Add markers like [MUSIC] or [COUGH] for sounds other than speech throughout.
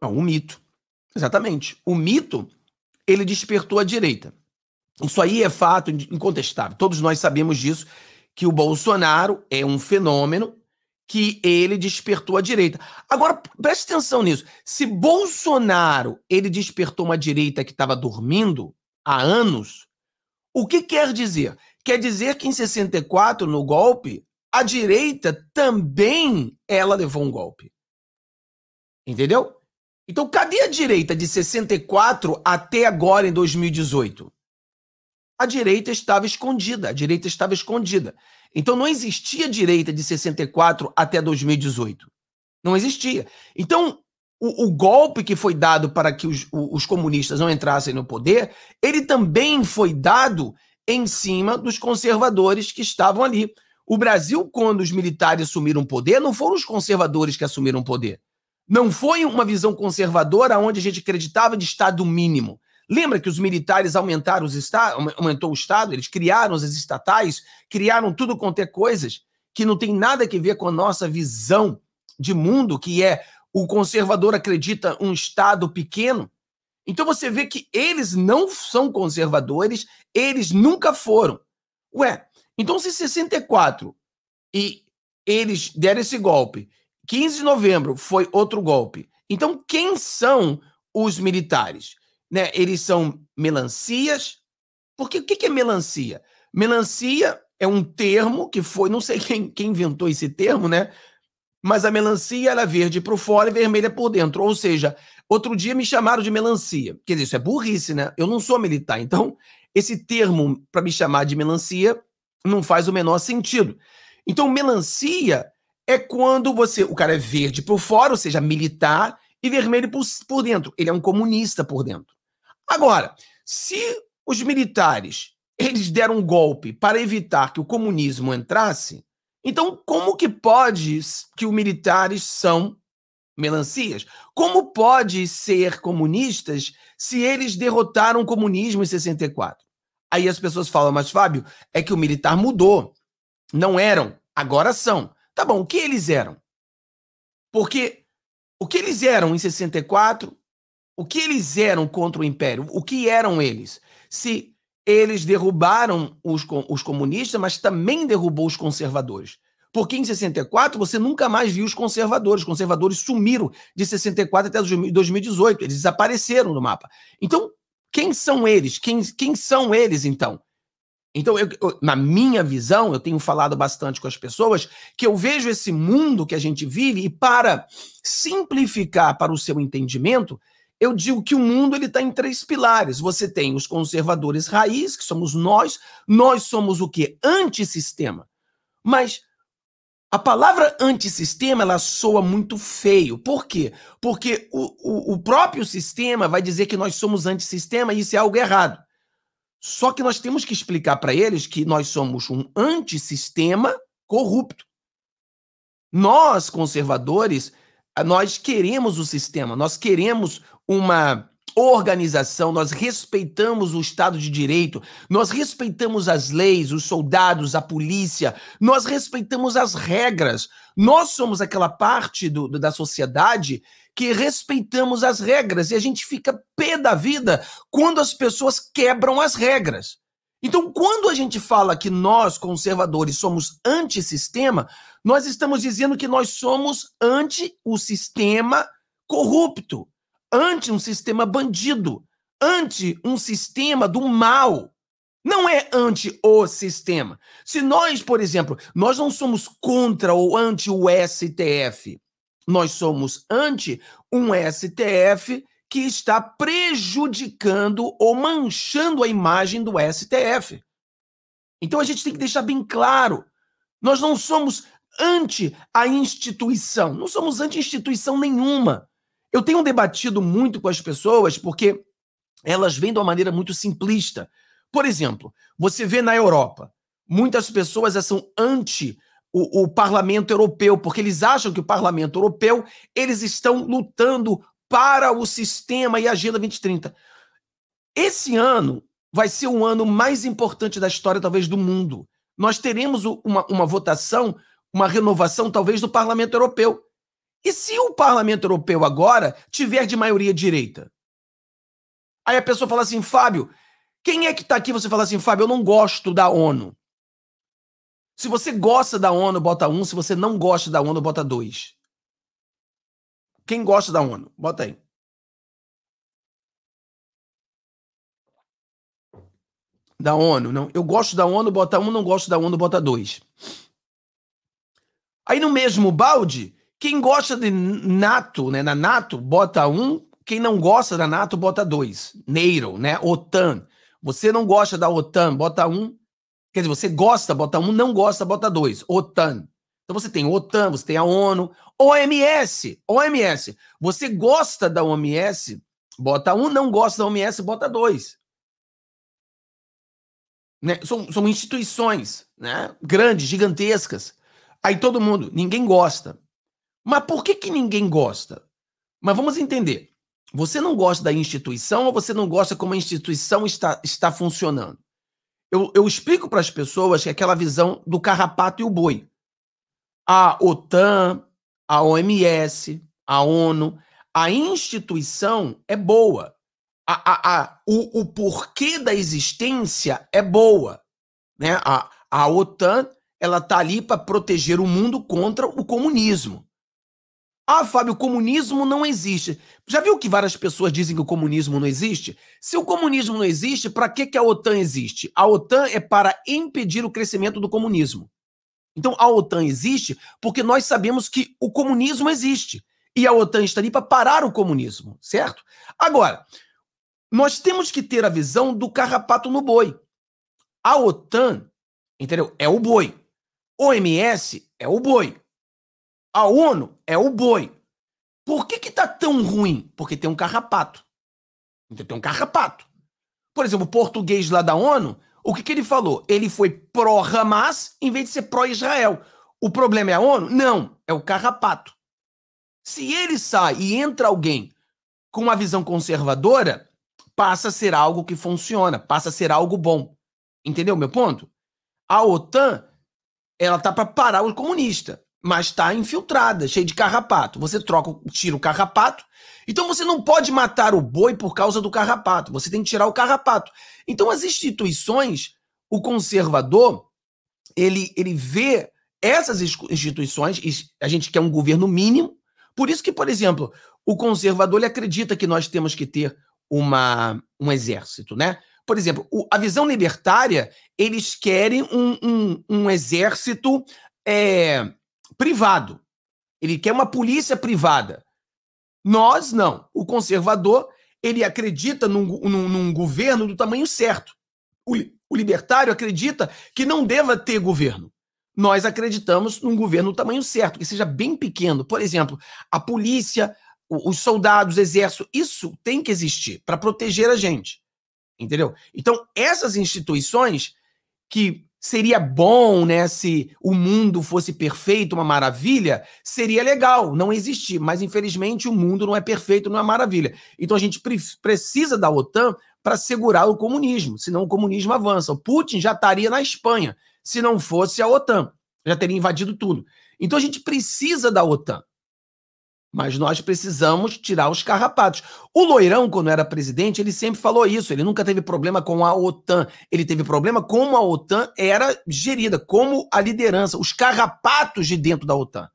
Não, um mito. Exatamente. O mito, ele despertou a direita. Isso aí é fato incontestável. Todos nós sabemos disso, que o Bolsonaro é um fenômeno que ele despertou a direita. Agora, preste atenção nisso. Se Bolsonaro, ele despertou uma direita que estava dormindo há anos, o que quer dizer? Quer dizer que em 64, no golpe, a direita também ela levou um golpe. Entendeu? Então, cadê a direita de 64 até agora em 2018? A direita estava escondida, a direita estava escondida. Então, não existia direita de 64 até 2018. Não existia. Então, o, o, golpe que foi dado para que os, os, comunistas não entrassem no poder, ele também foi dado em cima dos conservadores que estavam ali. O Brasil, quando os militares assumiram o poder, não foram os conservadores que assumiram o poder. Não foi uma visão conservadora onde a gente acreditava de Estado mínimo. Lembra que os militares aumentaram os estados, aumentou o Estado, eles criaram as estatais, criaram tudo quanto é coisas que não tem nada a ver com a nossa visão de mundo, que é o conservador acredita um Estado pequeno. Então você vê que eles não são conservadores, eles nunca foram. Ué, então se 64 e eles deram esse golpe 15 de novembro foi outro golpe. Então, quem são os militares? Né? Eles são melancias. Porque o que é melancia? Melancia é um termo que foi, não sei [LAUGHS] quem, quem inventou esse termo, né? Mas a melancia era é verde por fora e vermelha por dentro. Ou seja, outro dia me chamaram de melancia. Quer dizer, isso é burrice, né? Eu não sou militar. Então, esse termo para me chamar de melancia não faz o menor sentido. Então, melancia é quando você. O cara é verde por fora, ou seja, militar, e vermelho por, por dentro. Ele é um comunista por dentro. Agora, se os militares eles deram um golpe para evitar que o comunismo entrasse, então como que pode que os militares são melancias? Como pode ser comunistas se eles derrotaram o comunismo em 64? Aí as pessoas falam, mas Fábio, é que o militar mudou. Não eram, agora são. Tá bom, o que eles eram? Porque o que eles eram em 64, o que eles eram contra o império, o que eram eles? Se eles derrubaram os, os comunistas, mas também derrubou os conservadores. Porque em 64 você nunca mais viu os conservadores. Os conservadores sumiram de 64 até 2018. Eles desapareceram do mapa. Então, quem são eles? Quem, quem são eles, então? Então, eu, eu, na minha visão, eu tenho falado bastante com as pessoas que eu vejo esse mundo que a gente vive e para simplificar para o seu entendimento, eu digo que o mundo ele está em três pilares. Você tem os conservadores raiz, que somos nós. Nós somos o que? Antissistema. Mas a palavra antissistema ela soa muito feio. Por quê? Porque o, o, o próprio sistema vai dizer que nós somos antissistema e isso é algo errado. Só que nós temos que explicar para eles que nós somos um antissistema corrupto. Nós, conservadores, nós queremos o sistema, nós queremos uma organização, nós respeitamos o Estado de Direito, nós respeitamos as leis, os soldados, a polícia, nós respeitamos as regras. Nós somos aquela parte do, do, da sociedade que respeitamos as regras e a gente fica pé da vida quando as pessoas quebram as regras. Então, quando a gente fala que nós, conservadores, somos antissistema, nós estamos dizendo que nós somos anti o sistema corrupto ante um sistema bandido, ante um sistema do mal. Não é anti o sistema. Se nós, por exemplo, nós não somos contra ou anti o STF, nós somos anti um STF que está prejudicando ou manchando a imagem do STF. Então a gente tem que deixar bem claro, nós não somos anti a instituição, não somos anti instituição nenhuma. Eu tenho debatido muito com as pessoas porque elas vêm de uma maneira muito simplista. Por exemplo, você vê na Europa, muitas pessoas são anti o, o, parlamento europeu, porque eles acham que o parlamento europeu, eles estão lutando para o sistema e a Agenda 2030. Esse ano vai ser o ano mais importante da história, talvez, do mundo. Nós teremos uma, uma votação, uma renovação, talvez, do parlamento europeu. E se o parlamento europeu agora tiver de maioria direita? Aí a pessoa fala assim, Fábio, quem é que está aqui? Você fala assim, Fábio, eu não gosto da ONU. Se você gosta da ONU, bota um. Se você não gosta da ONU, bota dois. Quem gosta da ONU? Bota aí. Da ONU, não. Eu gosto da ONU, bota um. Não gosto da ONU, bota dois. Aí no mesmo balde, quem gosta de NATO, né? Na NATO, bota um. Quem não gosta da NATO, bota dois. Neiro, né? OTAN. Você não gosta da OTAN, bota um. Quer dizer, você gosta, bota um, não gosta, bota dois. OTAN. Então você tem OTAN, você tem a ONU. OMS. OMS. Você gosta da OMS, bota um, não gosta da OMS, bota dois. Né? São, são instituições né? grandes, gigantescas. Aí todo mundo, ninguém gosta. Mas por que, que ninguém gosta? Mas vamos entender. Você não gosta da instituição ou você não gosta como a instituição está, está funcionando? Eu, eu explico para as pessoas que é aquela visão do carrapato e o boi. A OTAN, a OMS, a ONU, a instituição é boa. A, a, a, o, o porquê da existência é boa. Né? A, a OTAN ela tá ali para proteger o mundo contra o comunismo. Ah, Fábio, o comunismo não existe. Já viu que várias pessoas dizem que o comunismo não existe? Se o comunismo não existe, para que, que a OTAN existe? A OTAN é para impedir o crescimento do comunismo. Então a OTAN existe porque nós sabemos que o comunismo existe. E a OTAN está ali para parar o comunismo, certo? Agora, nós temos que ter a visão do carrapato no boi. A OTAN, entendeu? É o boi. OMS é o boi. A ONU é o boi. Por que que tá tão ruim? Porque tem um carrapato. Então tem um carrapato. Por exemplo, o português lá da ONU, o que que ele falou? Ele foi pró-Hamas em vez de ser pró-Israel. O problema é a ONU? Não, é o carrapato. Se ele sai e entra alguém com uma visão conservadora, passa a ser algo que funciona, passa a ser algo bom. Entendeu meu ponto? A OTAN, ela tá para parar o comunista mas está infiltrada, cheia de carrapato. Você troca, tira o carrapato. Então você não pode matar o boi por causa do carrapato. Você tem que tirar o carrapato. Então as instituições, o conservador, ele ele vê essas instituições, a gente quer um governo mínimo. Por isso que, por exemplo, o conservador ele acredita que nós temos que ter uma, um exército, né? Por exemplo, o, a visão libertária, eles querem um, um, um exército é, privado. Ele quer uma polícia privada. Nós não. O conservador, ele acredita num, num, num governo do tamanho certo. O, o libertário acredita que não deva ter governo. Nós acreditamos num governo do tamanho certo, que seja bem pequeno. Por exemplo, a polícia, os soldados, exército, isso tem que existir para proteger a gente. Entendeu? Então, essas instituições que seria bom, né? Se o mundo fosse perfeito, uma maravilha, seria legal não existir. Mas, infelizmente, o mundo não é perfeito, não é maravilha. Então, a gente pre precisa da OTAN para segurar o comunismo, senão o comunismo avança. O Putin já estaria na Espanha se não fosse a OTAN, já teria invadido tudo. Então, a gente precisa da OTAN. Mas nós precisamos tirar os carrapatos. O Loirão, quando era presidente, ele sempre falou isso. Ele nunca teve problema com a OTAN. Ele teve problema como a OTAN era gerida, como a liderança, os carrapatos de dentro da OTAN.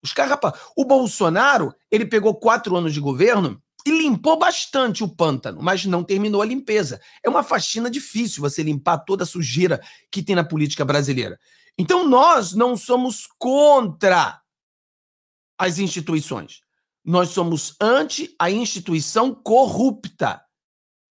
Os carrapatos. O Bolsonaro, ele pegou quatro anos de governo e limpou bastante o pântano, mas não terminou a limpeza. É uma faxina difícil você limpar toda a sujeira que tem na política brasileira. Então nós não somos contra as instituições. Nós somos anti a instituição corrupta.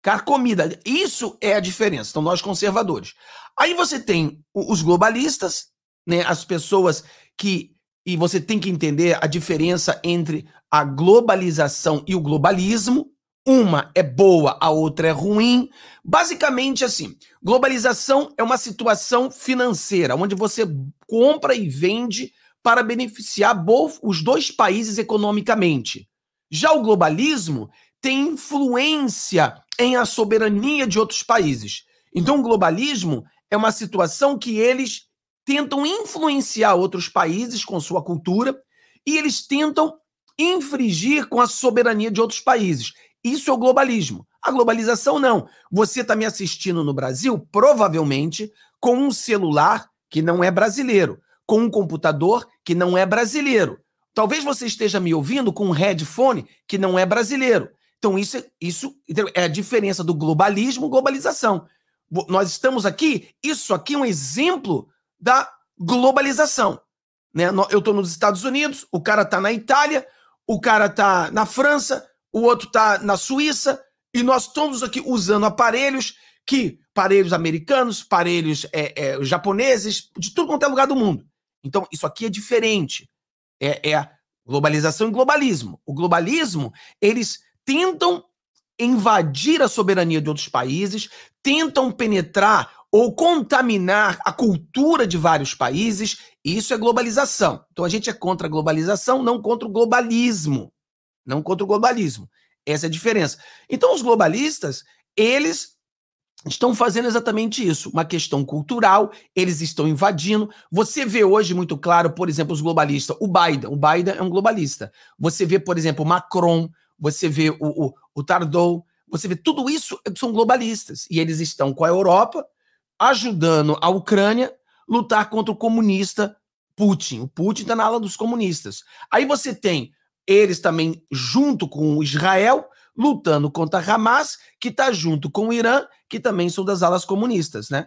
Carcomida. Isso é a diferença. Então, nós conservadores. Aí você tem os globalistas, né, as pessoas que. E você tem que entender a diferença entre a globalização e o globalismo. Uma é boa, a outra é ruim. Basicamente, assim, globalização é uma situação financeira onde você compra e vende para beneficiar os dois países economicamente. Já o globalismo tem influência em a soberania de outros países. Então, o globalismo é uma situação que eles tentam influenciar outros países com sua cultura e eles tentam infringir com a soberania de outros países. Isso é o globalismo. A globalização não. Você está me assistindo no Brasil, provavelmente, com um celular que não é brasileiro com um computador que não é brasileiro. Talvez você esteja me ouvindo com um headphone que não é brasileiro. Então, isso, isso é a diferença do globalismo globalização. Nós estamos aqui, isso aqui é um exemplo da globalização. Né? Eu estou nos Estados Unidos, o cara está na Itália, o cara está na França, o outro está na Suíça, e nós estamos aqui usando aparelhos que aparelhos americanos, aparelhos é, é, japoneses, de tudo quanto é lugar do mundo. Então, isso aqui é diferente. É, é globalização e globalismo. O globalismo, eles tentam invadir a soberania de outros países, tentam penetrar ou contaminar a cultura de vários países, isso é globalização. Então a gente é contra a globalização, não contra o globalismo. Não contra o globalismo. Essa é a diferença. Então os globalistas, eles estão fazendo exatamente isso, uma questão cultural, eles estão invadindo. Você vê hoje muito claro, por exemplo, os globalistas, o Biden, o Biden é um globalista. Você vê, por exemplo, Macron, você vê o, o, o Tardou, você vê tudo isso eh, são globalistas e eles estão com a Europa ajudando a Ucrânia lutar contra o comunista Putin. O Putin está na ala dos comunistas. Aí você tem eles também junto com Israel lutando contra Hamas, que está junto com o Irã, que também são das alas comunistas, né?